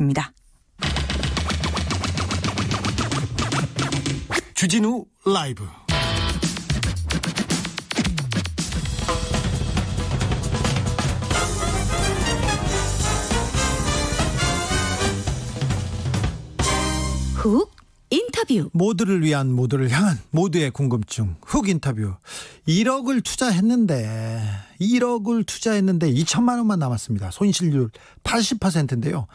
입니다. 주진우 라이브 훅 인터뷰 모두를 위한 모두를 향한 모두의 궁금증 훅 인터뷰 1억을 투자했는데 1억을 투자했는데 2천만 원만 남았습니다. 손실률 80%인데요.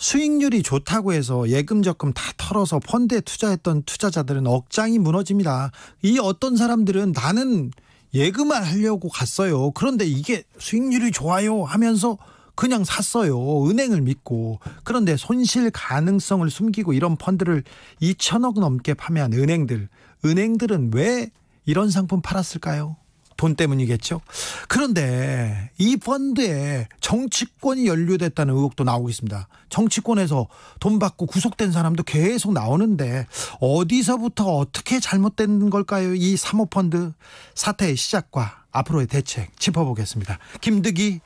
수익률이 좋다고 해서 예금 적금 다 털어서 펀드에 투자했던 투자자들은 억장이 무너집니다. 이 어떤 사람들은 나는 예금을 하려고 갔어요. 그런데 이게 수익률이 좋아요 하면서 그냥 샀어요. 은행을 믿고. 그런데 손실 가능성을 숨기고 이런 펀드를 2천억 넘게 파면 은행들. 은행들은 왜 이런 상품 팔았을까요? 돈 때문이겠죠. 그런데 이 펀드에 정치권이 연루됐다는 의혹도 나오고 있습니다. 정치권에서 돈 받고 구속된 사람도 계속 나오는데 어디서부터 어떻게 잘못된 걸까요? 이 사모펀드 사태의 시작과 앞으로의 대책 짚어보겠습니다. 김득이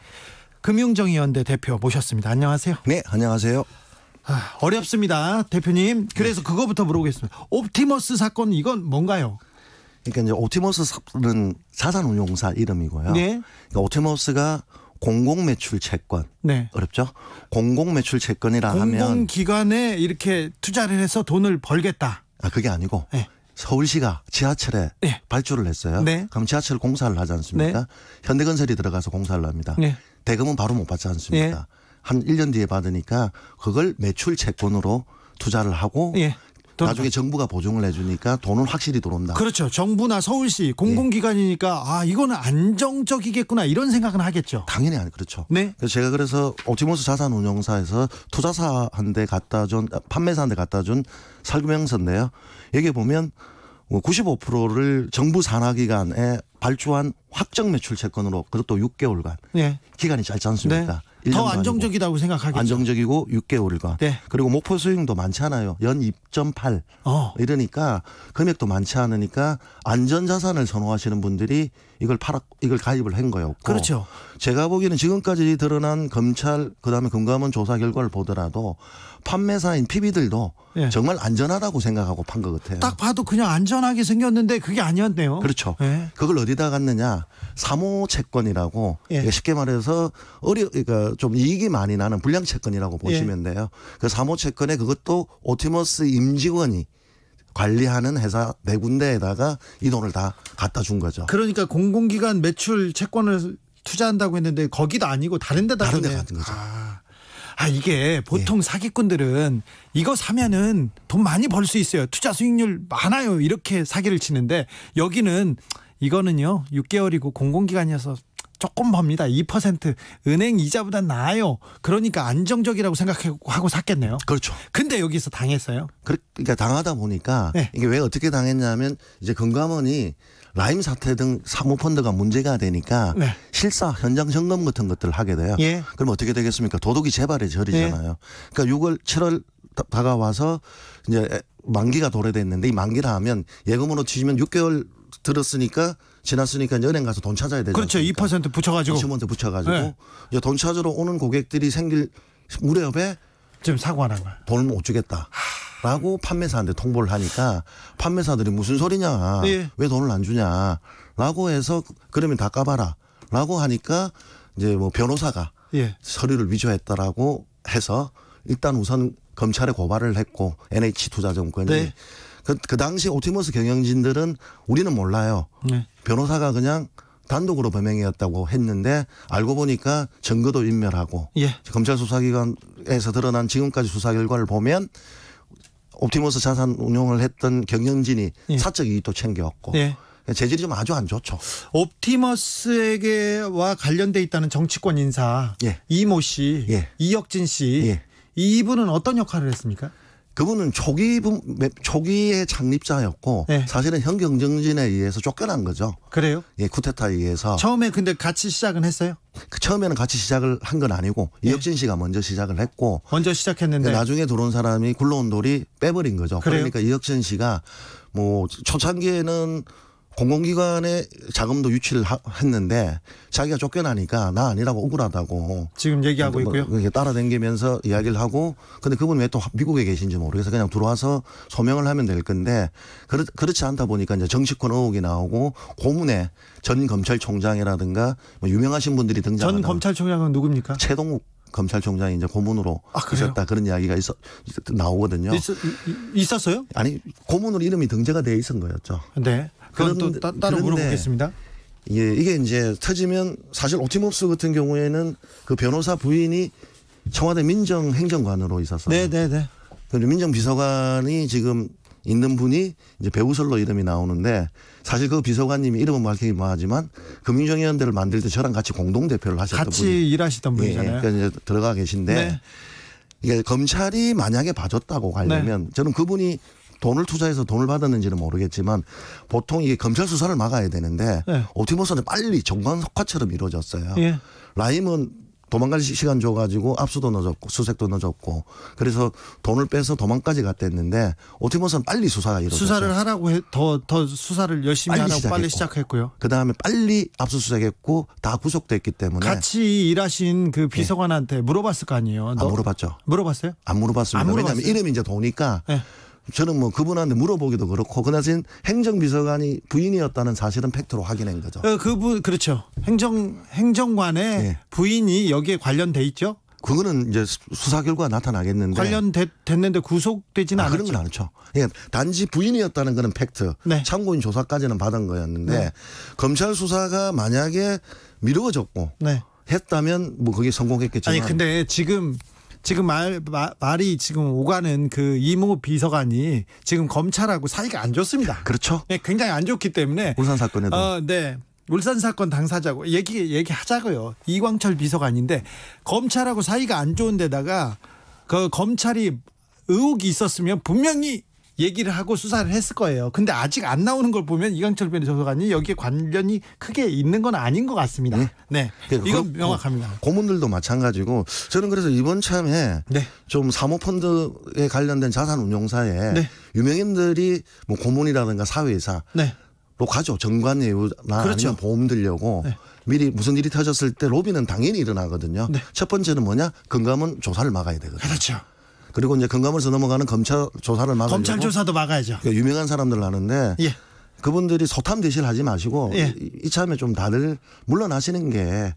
금융정의연대 대표 모셨습니다. 안녕하세요. 네, 안녕하세요. 아, 어렵습니다, 대표님. 그래서 네. 그거부터 물어보겠습니다. 옵티머스 사건 이건 뭔가요? 그러니까 이제 오티머스는 자산운용사 이름이고요. 네. 그러니까 오티머스가 공공매출 채권 네. 어렵죠? 공공매출 채권이라 하면 공공기관에 이렇게 투자를 해서 돈을 벌겠다. 아 그게 아니고 네. 서울시가 지하철에 네. 발주를 했어요. 네. 그럼 지하철 공사를 하지 않습니까? 네. 현대건설이 들어가서 공사를 합니다. 네. 대금은 바로 못 받지 않습니까? 네. 한 1년 뒤에 받으니까 그걸 매출 채권으로 투자를 하고 예. 나중에 정부가 보증을 해주니까 돈은 확실히 들어온다. 그렇죠. 정부나 서울시 공공기관이니까 네. 아 이거는 안정적이겠구나 이런 생각은 하겠죠. 당연히 아니 그렇죠. 네. 그래서 제가 그래서 옵티머스 자산운용사에서 투자사한테 갖다 준 아, 판매사한테 갖다 준 설명서인데요. 여기 보면 95%를 뭐 정부 산하기관에 발주한 확정 매출 채권으로 그것도 6개월간 네. 기간이 짧지 않습니까? 네. 더 안정적이라고 생각하겠죠. 안정적이고 6개월과 네. 그리고 목표 수익도 많잖아요. 연 2.8. 어. 이러니까 금액도 많지 않으니까 안전 자산을 선호하시는 분들이 이걸 팔아 이걸 가입을 한 거였고. 그렇죠. 제가 보기에는 지금까지 드러난 검찰 그다음에 금감원 조사 결과를 보더라도 판매사인 PB들도 예. 정말 안전하다고 생각하고 판 것 같아요. 딱 봐도 그냥 안전하게 생겼는데 그게 아니었네요. 그렇죠. 예. 그걸 어디다 갔느냐? 사모 채권이라고 예. 쉽게 말해서 어려 그러니까 좀 이익이 많이 나는 불량 채권이라고 예. 보시면 돼요. 그 사모 채권에 그것도 오티머스 임직원이 관리하는 회사 네 군데에다가 이 돈을 다 갖다 준 거죠. 그러니까 공공기관 매출 채권을 투자한다고 했는데 거기도 아니고 다른 데다 다른 데 갔는 거죠. 아. 아 이게 보통 예. 사기꾼들은 이거 사면은 돈 많이 벌 수 있어요. 투자 수익률 많아요. 이렇게 사기를 치는데 여기는 이거는요. 6개월이고 공공기관이어서 조금 법니다. 2% 은행 이자보다 나아요. 그러니까 안정적이라고 생각하고 샀겠네요. 그렇죠. 근데 여기서 당했어요. 그러니까 당하다 보니까 네. 이게 왜 어떻게 당했냐면 이제 금감원이 라임 사태 등 사모펀드가 문제가 되니까 네. 실사 현장 점검 같은 것들을 하게 돼요. 예. 그럼 어떻게 되겠습니까? 도둑이 재발의 절이잖아요. 예. 그러니까 6월, 7월 다가와서 이제 만기가 도래됐는데 이 만기라 하면 예금으로 치시면 6개월 들었으니까 지났으니까 이제 은행 가서 돈 찾아야 되죠. 그렇죠. 않습니까? 2% 붙여가지고. 2 붙여가지고 네. 이제 돈 찾으러 오는 고객들이 생길 무렵에 지금 사고 하는 거야. 돈을 못 주겠다. 하... 라고 판매사한테 통보를 하니까 판매사들이 무슨 소리냐. 예. 왜 돈을 안 주냐. 라고 해서 그러면 다 까봐라. 라고 하니까 이제 뭐 변호사가 예. 서류를 위조했다라고 해서 일단 우선 검찰에 고발을 했고 NH 투자증권이 네. 그, 그 당시 오티머스 경영진들은 우리는 몰라요. 네. 변호사가 그냥 단독으로 범행이었다고 했는데 알고 보니까 증거도 인멸하고 예. 검찰 수사기관에서 드러난 지금까지 수사 결과를 보면 옵티머스 자산 운용을 했던 경영진이 예. 사적 이익도 챙겨왔고 예. 그러니까 재질이 좀 아주 안 좋죠. 옵티머스에게와 관련돼 있다는 정치권 인사 예. 이모 씨, 예. 이혁진 씨 예. 이분은 어떤 역할을 했습니까? 그분은 초기 초기의 창립자였고 예. 사실은 현 경정진에 의해서 쫓겨난 거죠. 그래요? 예, 쿠데타에 의해서. 처음에 근데 같이 시작은 했어요? 그 처음에는 같이 시작을 한 건 아니고 예. 이혁진 씨가 먼저 시작을 했고 먼저 시작했는데 나중에 들어온 사람이 굴러온 돌이 빼버린 거죠. 그래요? 그러니까 이혁신 씨가 뭐 초창기에는 공공기관에 자금도 유치를 하, 했는데 자기가 쫓겨나니까 나 아니라고 억울하다고 지금 얘기하고 뭐, 있고요. 따라댕기면서 이야기를 하고 근데 그분 왜 또 미국에 계신지 모르겠어 그냥 들어와서 소명을 하면 될 건데 그렇, 그렇지 않다 보니까 이제 정치권 의혹이 나오고 고문에 전 검찰총장이라든가 뭐 유명하신 분들이 등장하는 전 검찰총장은 누굽니까? 최동욱 검찰총장이 이제 고문으로 아, 있었다 그런 이야기가 있어 나오거든요. 있, 었어요 아니 고문으로 이름이 등재가 돼 있은 거였죠. 네. 그건 또 따, 따로 물어보겠습니다. 예, 이게 이제 터지면 사실 오티무스 같은 경우에는 그 변호사 부인이 청와대 민정행정관으로 있었어요. 네네네. 네. 민정비서관이 지금 있는 분이 이제 배우설로 이름이 나오는데 사실 그 비서관님이 이름은 밝히긴 뭐 뭐하지만 금융정의연대를 만들 때 저랑 같이 공동 대표를 하셨던 같이 분이 같이 일하시던 예, 분이잖아요. 예, 그러니까 이제 들어가 계신데 네. 이게 검찰이 만약에 봐줬다고 가려면 네. 저는 그분이 돈을 투자해서 돈을 받았는지는 모르겠지만 보통 이게 검찰 수사를 막아야 되는데 네. 어떻게 보면 빨리 정관 석화처럼 이루어졌어요. 예. 라임은 도망갈 시간 줘가지고 압수도 늦었고 수색도 늦었고 그래서 돈을 빼서 도망까지 갔댔는데 오티머스는 빨리 수사가 이루어졌 수사를 하라고 더더 더 수사를 열심히 빨리 하라고 시작했고, 빨리 시작했고요. 그 다음에 빨리 압수수색했고 다 구속됐기 때문에 같이 일하신 그 예. 비서관한테 네. 물어봤을 거 아니에요. 안 물어봤죠. 물어봤어요? 안 물어봤습니다. 안어요 왜냐하면 이름이 이제 도니까. 네. 저는 뭐 그분한테 물어보기도 그렇고 그나저나 행정비서관이 부인이었다는 사실은 팩트로 확인한 거죠. 어, 그분 그렇죠. 행정 행정관의 네. 부인이 여기에 관련돼 있죠? 그거는 이제 수사 결과 나타나겠는데 관련됐는데 구속되지는 아, 않았죠. 그런 건 않죠. 그 예, 단지 부인이었다는 그런 팩트. 네. 참고인 조사까지는 받은 거였는데 네. 검찰 수사가 만약에 미뤄졌고 네. 했다면 뭐 그게 성공했겠지만 아니 근데 지금 지금 말, 마, 말이 지금 오가는 그 이모 비서관이 지금 검찰하고 사이가 안 좋습니다. 그렇죠. 네, 굉장히 안 좋기 때문에 울산 사건에도. 어, 네. 울산 사건 당사자고 얘기 얘기하자고요. 이광철 비서관인데 검찰하고 사이가 안 좋은데다가 그 검찰이 의혹이 있었으면 분명히 얘기를 하고 수사를 했을 거예요. 근데 아직 안 나오는 걸 보면 이광철 변호사관이 여기에 관련이 크게 있는 건 아닌 것 같습니다. 네, 네. 그러니까 이건 그, 명확합니다. 고문들도 마찬가지고 저는 그래서 이번 참에 네. 좀 사모펀드에 관련된 자산운용사에 네. 유명인들이 뭐 고문이라든가 사회사 네. 로 가죠. 정관예우나 그렇죠. 아니면 보험 들려고 네. 미리 무슨 일이 터졌을 때 로비는 당연히 일어나거든요. 네. 첫 번째는 뭐냐? 건강은 조사를 막아야 되거든요. 아, 그렇죠. 그리고 이제 건강을서 넘어가는 검찰 조사를 막아야 검찰 조사도 막아야죠. 그 유명한 사람들 나는데 예. 그분들이 소탐 대실 하지 마시고 예. 이참에 좀 다들 물러나시는 게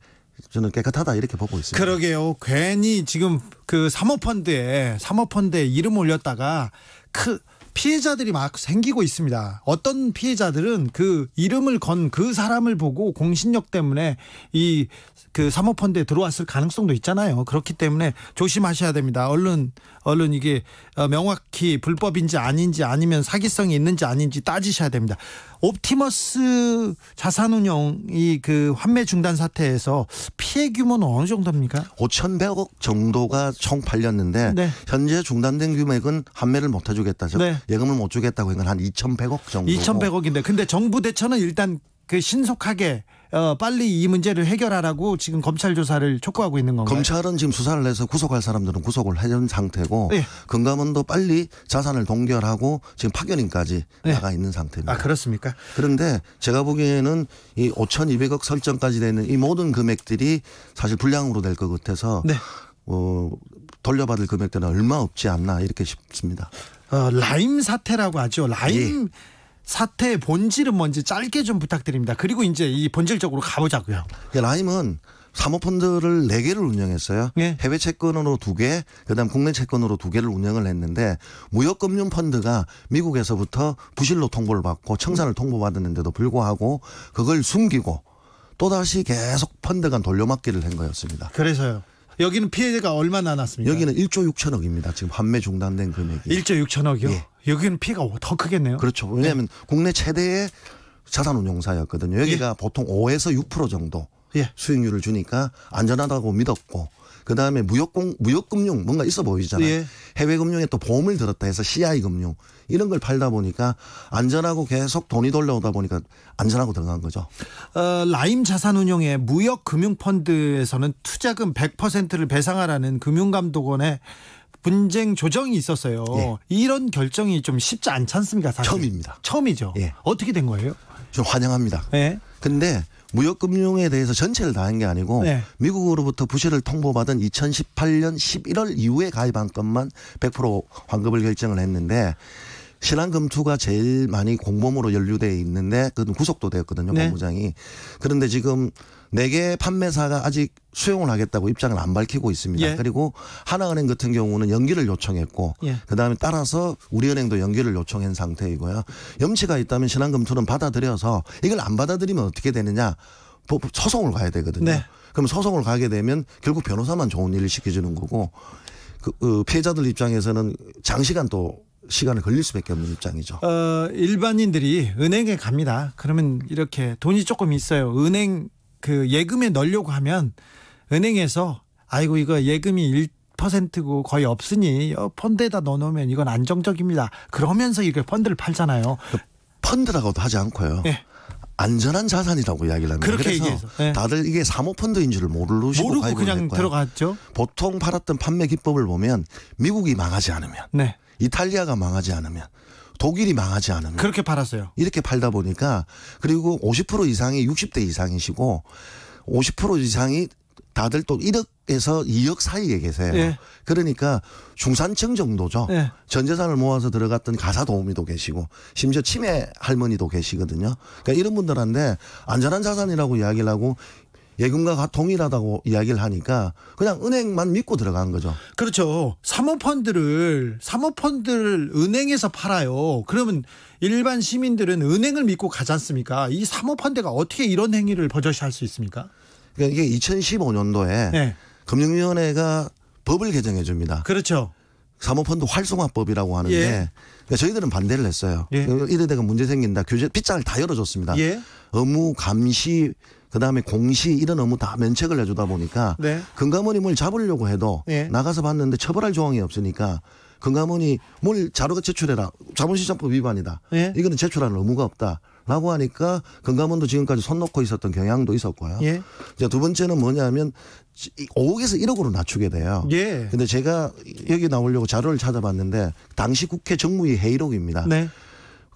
저는 깨끗하다 이렇게 보고 있습니다. 그러게요. 괜히 지금 그 사모펀드에 사모펀드에 이름 올렸다가 그 피해자들이 막 생기고 있습니다. 어떤 피해자들은 그 이름을 건 그 사람을 보고 공신력 때문에 이 그 사모펀드에 들어왔을 가능성도 있잖아요. 그렇기 때문에 조심하셔야 됩니다. 얼른 얼른 이게 어, 명확히 불법인지 아닌지 아니면 사기성이 있는지 아닌지 따지셔야 됩니다. 옵티머스 자산운용이 그 환매 중단 사태에서 피해 규모는 어느 정도입니까? 5,100억 정도가 총 팔렸는데 네. 현재 중단된 금액은 환매를 못해주겠다 네. 예금을 못 주겠다고 한 2,100억 정도. 2,100억인데 근데 정부 대처는 일단 그 신속하게 어, 빨리 이 문제를 해결하라고 지금 검찰 조사를 촉구하고 있는 건가요? 검찰은 지금 수사를 해서 구속할 사람들은 구속을 해준 상태고 예. 네. 금감원도 빨리 자산을 동결하고 지금 파견인까지 예. 나가 있는 상태입니다. 아 그렇습니까? 그런데 제가 보기에는 이 5,200억 설정까지 되는 이 모든 금액들이 사실 불량으로 될 것 같아서 네. 어, 돌려받을 금액들은 얼마 없지 않나 이렇게 싶습니다. 어, 라임 사태라고 하죠. 라임 예. 사태의 본질은 뭔지 짧게 좀 부탁드립니다. 그리고 이제 이 본질적으로 가보자고요. 예, 라임은 사모펀드를 4개를 운영했어요. 예. 해외 채권으로 2개, 그다음 국내 채권으로 2개를 운영을 했는데 무역금융펀드가 미국에서부터 부실로 통보를 받고 청산을 통보받았는데도 불구하고 그걸 숨기고 또다시 계속 펀드간 돌려막기를 한 거였습니다. 그래서요. 여기는 피해가 얼마나 났습니까? 여기는 1조 6천억입니다. 지금 판매 중단된 금액이. 1조 6천억이요? 예. 여기는 피해가 더 크겠네요. 그렇죠. 왜냐하면 네. 국내 최대의 자산운용사였거든요. 여기가 예. 보통 5에서 6% 정도 예. 수익률을 주니까 안전하다고 믿었고 그 다음에 무역공 무역금융 뭔가 있어 보이잖아요. 예. 해외금융에 또 보험을 들었다 해서 CI금융 이런 걸 팔다 보니까 안전하고 계속 돈이 돌려오다 보니까 안전하고 들어간 거죠. 어, 라임 자산운용의 무역금융펀드에서는 투자금 100%를 배상하라는 금융감독원의 분쟁 조정이 있었어요. 예. 이런 결정이 좀 쉽지 않지 않습니까? 사실. 처음입니다. 처음이죠. 예. 어떻게 된 거예요? 좀 환영합니다. 예. 근데 무역금융에 대해서 전체를 다한 게 아니고 네. 미국으로부터 부실을 통보받은 2018년 11월 이후에 가입한 것만 100% 환급을 결정을 했는데 신한금투가 제일 많이 공범으로 연루돼 있는데 그건 구속도 되었거든요. 네. 본부장이. 그런데 지금 네개 판매사가 아직 수용을 하겠다고 입장을 안 밝히고 있습니다. 예. 그리고 하나은행 같은 경우는 연기를 요청했고 예. 그다음에 따라서 우리은행도 연기를 요청한 상태이고요. 염치가 있다면 신한금투는 받아들여서 이걸 안 받아들이면 어떻게 되느냐 소송을 가야 되거든요. 네. 그럼 소송을 가게 되면 결국 변호사만 좋은 일을 시켜주는 거고 그, 그 피해자들 입장에서는 장시간 또 시간을 걸릴 수밖에 없는 입장이죠. 어, 일반인들이 은행에 갑니다. 그러면 이렇게 돈이 조금 있어요. 은행 그 예금에 넣으려고 하면 은행에서 아이고 이거 예금이 1 퍼센트고 거의 없으니 어, 펀드에다 넣어놓으면 이건 안정적입니다. 그러면서 이렇게 펀드를 팔잖아요. 그 펀드라고도 하지 않고요. 네. 안전한 자산이라고 이야기를 합니다. 그렇게 그래서 얘기해서. 네. 다들 이게 사모펀드인 줄 모르시고 모르고 그냥 들어갔죠. 보통 팔았던 판매 기법을 보면 미국이 망하지 않으면, 네. 이탈리아가 망하지 않으면, 독일이 망하지 않은 그렇게 팔았어요. 이렇게 팔다 보니까 그리고 50% 이상이 60대 이상이시고 50% 이상이 다들 또 1억에서 2억 사이에 계세요. 예. 그러니까 중산층 정도죠. 예. 전 재산을 모아서 들어갔던 가사 도우미도 계시고 심지어 치매 할머니도 계시거든요. 그러니까 이런 분들한테 안전한 자산이라고 이야기를 하고 예금과 동일하다고 이야기를 하니까 그냥 은행만 믿고 들어간 거죠. 그렇죠. 사모펀드를 사모펀드를 은행에서 팔아요. 그러면 일반 시민들은 은행을 믿고 가지 않습니까? 이 사모펀드가 어떻게 이런 행위를 버젓이할 수 있습니까? 그러니까 이게 2015년도에 네. 금융위원회가 법을 개정해 줍니다. 그렇죠. 사모펀드 활성화법이라고 하는데 예. 그러니까 저희들은 반대를 했어요. 예. 이래다가 문제 생긴다. 규제 빗장을 다 열어줬습니다. 예. 업무 감시 그다음에 공시 이런 업무 다 면책을 해주다 보니까 네. 금감원이 잡으려고 해도 네. 나가서 봤는데 처벌할 조항이 없으니까 금감원이 뭘 자료가 제출해라 자본시장법 위반이다 네. 이거는 제출하는 의무가 없다. 라고 하니까 금감원도 지금까지 손 놓고 있었던 경향도 있었고요. 예. 이제 두 번째는 뭐냐면 5억에서 1억으로 낮추게 돼요. 예. 근데 제가 여기 나오려고 자료를 찾아봤는데 당시 국회 정무위 회의록입니다. 네.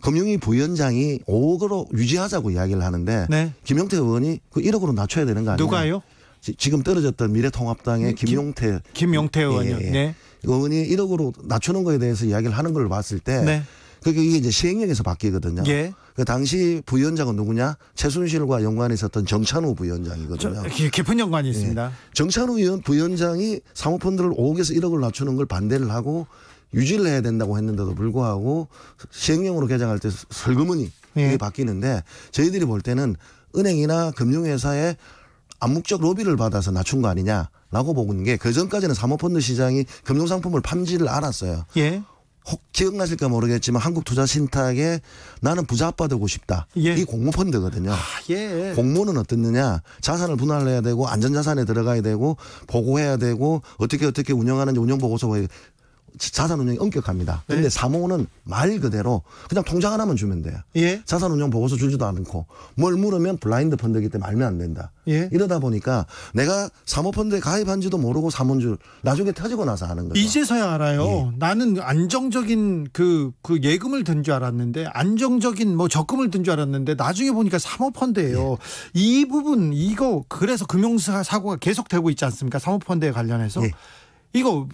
금융위 부위원장이 5억으로 유지하자고 이야기를 하는데 네. 김용태 의원이 그 1억으로 낮춰야 되는 거 아니에요? 누가요? 지, 금 떨어졌던 미래통합당의 음, 김, 김용태 김용태 의원이요. 예, 예. 네. 그 의원이 1억으로 낮추는 거에 대해서 이야기를 하는 걸 봤을 때 네. 그게 이게 이제 시행령에서 바뀌거든요. 예. 그 당시 부위원장은 누구냐? 최순실과 연관이 있었던 정찬우 부위원장이거든요. 저, 깊은 연관이 예. 있습니다. 예. 정찬우 의원 부위원장이 사모펀드를 5억에서 1억을 낮추는 걸 반대를 하고 유지를 해야 된다고 했는데도 불구하고 시행령으로 개정할 때 설금은이 예. 바뀌는데 저희들이 볼 때는 은행이나 금융회사의 암묵적 로비를 받아서 낮춘 거 아니냐라고 보는 게 그 전까지는 사모펀드 시장이 금융상품을 판지를 알았어요 예. 혹 기억나실까 모르겠지만 한국투자신탁에 나는 부자 아빠 되고 싶다. 예. 이 공모펀드거든요. 아, 예. 공모는 어떻느냐? 자산을 분할해야 되고 안전자산에 들어가야 되고 보고해야 되고 어떻게 어떻게 운영하는지 운영보고서 자산운용이 엄격합니다. 네. 근데 네. 사모는 말 그대로 그냥 통장 하나만 주면 돼요. 예. 자산운용 보고서 주지도 않고 뭘 물으면 블라인드 펀드이기 때문에 알면 안 된다. 예. 이러다 보니까 내가 사모펀드에 가입한지도 모르고 사모인 줄 나중에 터지고 나서 하는 거죠. 이제서야 알아요. 예. 나는 안정적인 그, 그 예금을 든 줄 알았는데 안정적인 뭐 적금을 든 줄 알았는데 나중에 보니까 사모펀드예요. 예. 이 부분 이거 그래서 금융사고가 계속되고 있지 않습니까? 사모펀드에 관련해서. 예. 이거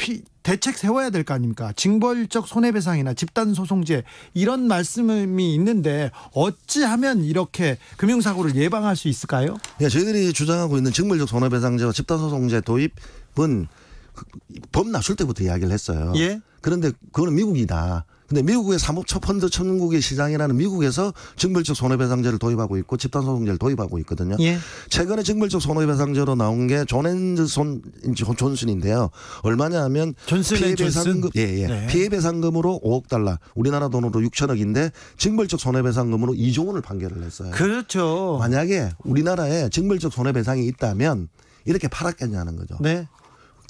피, 대책 세워야 될 거 아닙니까? 징벌적 손해배상이나 집단소송제 이런 말씀이 있는데 어찌하면 이렇게 금융사고를 예방할 수 있을까요? 예, 저희들이 주장하고 있는 징벌적 손해배상제와 집단소송제 도입은 그, 법 낮출 때부터 이야기를 했어요. 예? 그런데 그거는 미국이다. 근데 미국의 사모처 펀드 천국의 시장이라는 미국에서 징벌적 손해배상제를 도입하고 있고 집단소송제를 도입하고 있거든요. 예. 최근에 징벌적 손해배상제로 나온 게 존앤즈 손 존슨인데요. 얼마냐 하면 피해배상금 예, 예. 네. 피해배상금으로 5억 달러, 우리나라 돈으로 6천억인데 징벌적 손해배상금으로 2조 원을 판결을 했어요. 그렇죠. 만약에 우리나라에 징벌적 손해배상이 있다면 이렇게 팔았겠냐는 거죠. 네.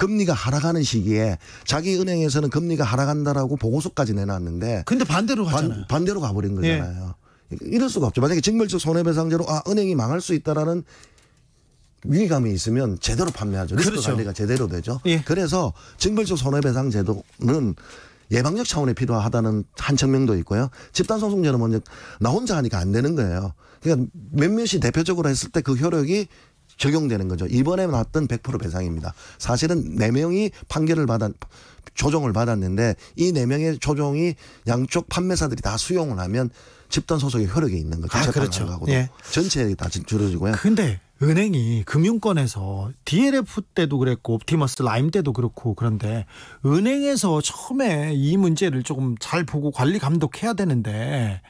금리가 하락하는 시기에 자기 은행에서는 금리가 하락한다라고 보고서까지 내놨는데 근데 반대로 가잖아요. 반, 대로 가버린 예. 거잖아요. 예. 이럴 수가 없죠. 만약에 징벌적 손해배상제로 아 은행이 망할 수 있다라는 위기감이 있으면 제대로 판매하죠. 리스크 그렇죠. 관리가 제대로 되죠. 예. 그래서 징벌적 손해배상 제도는 예방적 차원에 필요하다는 한 측면도 있고요. 집단소송제는 먼저 나 혼자 하니까 안 되는 거예요. 그러니까 몇몇이 대표적으로 했을 때 그 효력이 적용되는 거죠. 이번에 나왔던 100% 배상입니다. 사실은 4명이 판결을 받았, 조정을 받았는데 이 4명의 조정이 양쪽 판매사들이 다 수용을 하면 집단 소속의 효력이 있는 거죠. 아, 그렇죠. 예. 전체에 다 줄어지고요. 근데 은행이 금융권에서 DLF 때도 그랬고 옵티머스 라임 때도 그렇고 그런데 은행에서 처음에 이 문제를 조금 잘 보고 관리 감독해야 되는데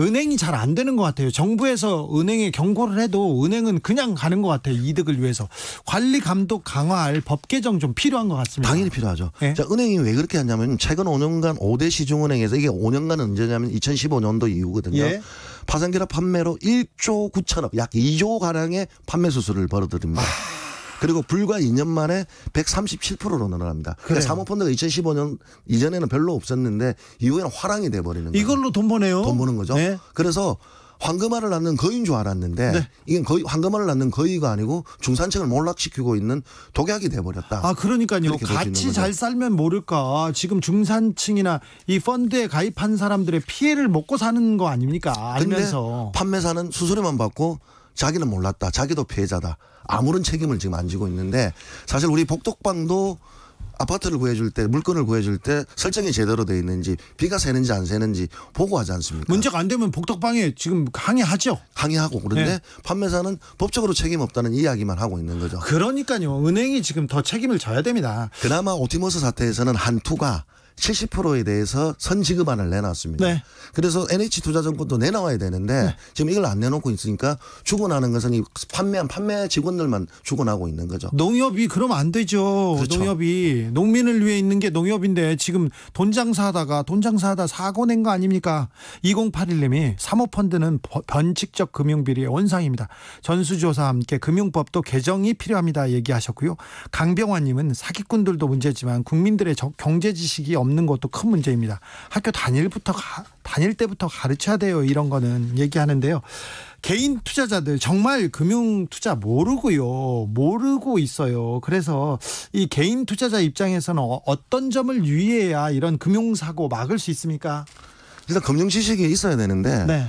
은행이 잘 안 되는 것 같아요. 정부에서 은행에 경고를 해도 은행은 그냥 가는 것 같아요. 이득을 위해서 관리 감독 강화할 법 개정 좀 필요한 것 같습니다. 당연히 필요하죠. 네? 자, 은행이 왜 그렇게 하냐면 최근 5년간 5대 시중은행에서 이게 5년간 언제냐면 2015년도 이후거든요. 예? 파생결합 판매로 1조 9천억 약 2조 가량의 판매 수수를 벌어들입니다. 아. 그리고 불과 2년 만에 137%로 늘어납니다. 그러니까 사모펀드가 2015년 이전에는 별로 없었는데 이후에는 화랑이 돼버리는 거예요. 이걸로 돈 버네요. 돈 버는 거죠. 네. 그래서 황금알을 낳는 거인 줄 알았는데 네. 이건 거의 황금알을 낳는 거위가 아니고 중산층을 몰락시키고 있는 독약이 돼버렸다. 아 그러니까요. 같이 잘 살면 모를까. 지금 중산층이나 이 펀드에 가입한 사람들의 피해를 먹고 사는 거 아닙니까? 알면서 판매사는 수수료만 받고 자기는 몰랐다. 자기도 피해자다. 아무런 책임을 지금 안 지고 있는데 사실 우리 복덕방도 아파트를 구해줄 때 물건을 구해줄 때 설정이 제대로 돼 있는지 비가 새는지 안 새는지 보고하지 않습니까? 문제가 안 되면 복덕방에 지금 항의하죠. 항의하고 그런데 네. 판매사는 법적으로 책임 없다는 이야기만 하고 있는 거죠. 그러니까요. 은행이 지금 더 책임을 져야 됩니다. 그나마 오티머스 사태에서는 한투가 70%에 대해서 선지급안을 내놨습니다. 네. 그래서 NH투자증권도 내놔야 되는데 네. 지금 이걸 안 내놓고 있으니까 주고나는 것은 이 판매한 판매 직원들만 주고나고 있는 거죠. 농협이 그럼 안 되죠. 그렇죠. 농협이 농민을 위해 있는 게 농협인데 지금 돈 장사하다가 돈 장사하다 사고 낸 거 아닙니까? 2081님이 사모펀드는 변칙적 금융비리의 원상입니다. 전수조사 함께 금융법도 개정이 필요합니다. 얘기하셨고요. 강병환님은 사기꾼들도 문제지만 국민들의 경제 지식이 없 없는 것도 큰 문제입니다. 학교 다닐부터 가, 다닐 때부터 가르쳐야 돼요. 이런 거는 얘기하는데요. 개인 투자자들 정말 금융 투자 모르고요. 모르고 있어요. 그래서 이 개인 투자자 입장에서는 어, 어떤 점을 유의해야 이런 금융 사고 막을 수 있습니까? 일단 금융 지식이 있어야 되는데 네.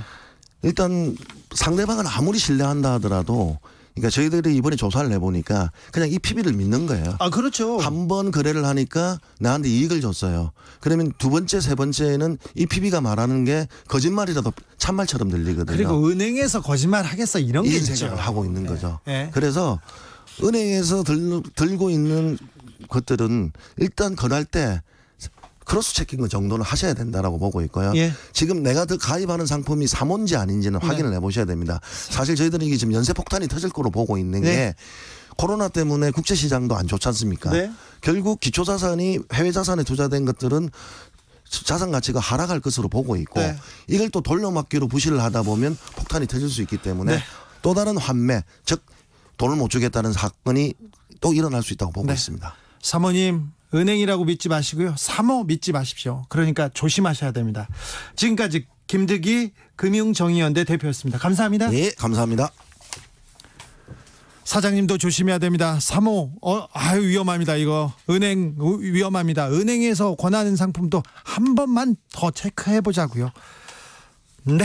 일단 상대방을 아무리 신뢰한다 하더라도 그러니까 저희들이 이번에 조사를 해보니까 그냥 이 PB를 믿는 거예요. 아 그렇죠. 한 번 거래를 하니까 나한테 이익을 줬어요. 그러면 두 번째 세 번째는 에이 PB가 말하는 게 거짓말이라도 참말처럼 들리거든요. 그리고 은행에서 거짓말 하겠어 이런 게 있죠. 하고 있는 네. 거죠. 네. 그래서 은행에서 들, 들고 있는 것들은 일단 거래할때 크로스 체킹 정도는 하셔야 된다라고 보고 있고요. 예. 지금 내가 더 가입하는 상품이 사모지 아닌지는 네. 확인을 해보셔야 됩니다. 사실 저희들은 이게 지금 연쇄 폭탄이 터질 거로 보고 있는 네. 게 코로나 때문에 국제 시장도 안 좋지 않습니까? 네. 결국 기초 자산이 해외 자산에 투자된 것들은 자산 가치가 하락할 것으로 보고 있고 네. 이걸 또 돌려막기로 부실을 하다 보면 폭탄이 터질 수 있기 때문에 네. 또 다른 환매 즉 돈을 못 주겠다는 사건이 또 일어날 수 있다고 보고 있습니다. 사모님 은행이라고 믿지 마시고요. 사모 믿지 마십시오. 그러니까 조심하셔야 됩니다. 지금까지 김득이 금융정의연대 대표였습니다. 감사합니다. 네, 감사합니다. 사장님도 조심해야 됩니다. 사모, 어, 아유, 위험합니다, 이거. 은행, 위험합니다. 은행에서 권하는 상품도 한 번만 더 체크해 보자고요. 네.